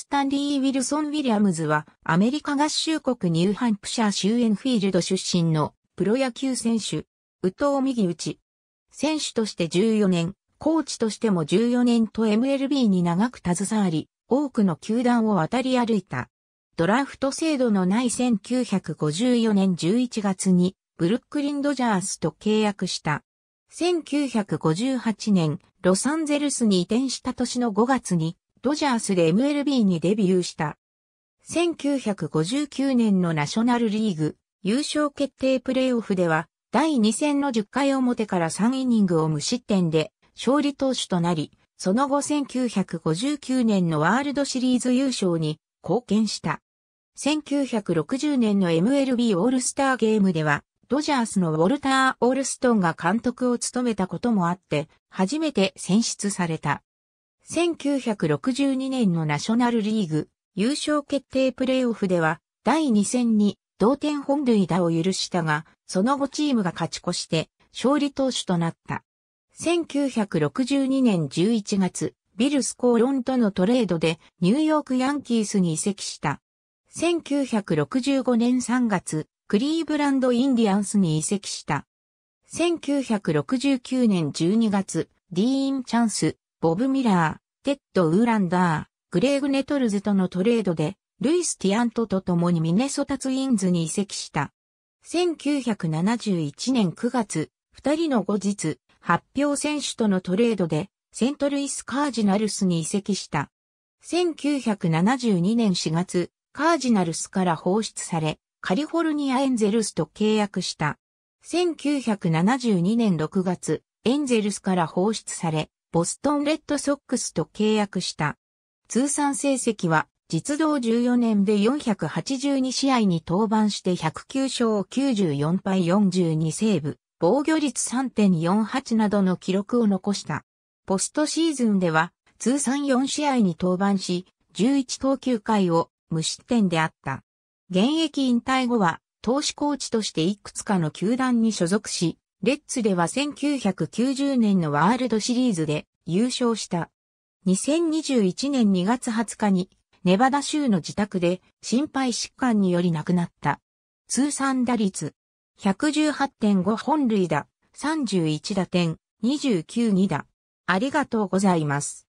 スタンリー・ウィルソン・ウィリアムズはアメリカ合衆国ニューハンプシャー州エンフィールド出身のプロ野球選手、宇藤右打ち。選手として14年、コーチとしても14年と MLB に長く携わり、多くの球団を渡り歩いた。ドラフト制度のない1954年11月にブルックリン・ドジャースと契約した。1958年、ロサンゼルスに移転した年の5月にドジャースで MLB にデビューした。1959年のナショナルリーグ優勝決定プレイオフでは第2戦の10回表から3イニングを無失点で勝利投手となり、その後1959年のワールドシリーズ優勝に貢献した。1960年の MLB オールスターゲームでは、ドジャースのウォルター・オールストンが監督を務めたこともあって、初めて選出された。1962年のナショナルリーグ優勝決定プレーオフでは第2戦に同点本塁打を許したが、その後チームが勝ち越して勝利投手となった。1962年11月、ビルス・コーロンとのトレードでニューヨークヤンキースに移籍した。1965年3月、クリーブランド・インディアンスに移籍した。1969年12月、ディーン・チャンス、ボブ・ミラー、ケット・ウーランダー、グレーグ・ネトルズとのトレードで、ルイス・ティアントと共にミネソタツインズに移籍した。1971年9月、二人の後日、発表選手とのトレードで、セントルイス・カージナルスに移籍した。1972年4月、カージナルスから放出され、カリフォルニア・エンゼルスと契約した。1972年6月、エンゼルスから放出され、ボストンレッドソックスと契約した。通算成績は、実動14年で482試合に登板して109勝94敗42セーブ、防御率3.48などの記録を残した。ポストシーズンでは、通算4試合に登板し、11投球回を無失点であった。現役引退後は、投手コーチとしていくつかの球団に所属し、レッツでは1990年のワールドシリーズで優勝した。2021年2月20日にネバダ州の自宅で心肺疾患により亡くなった。通算打率118.5本塁打、31打点、29 2打。ありがとうございます。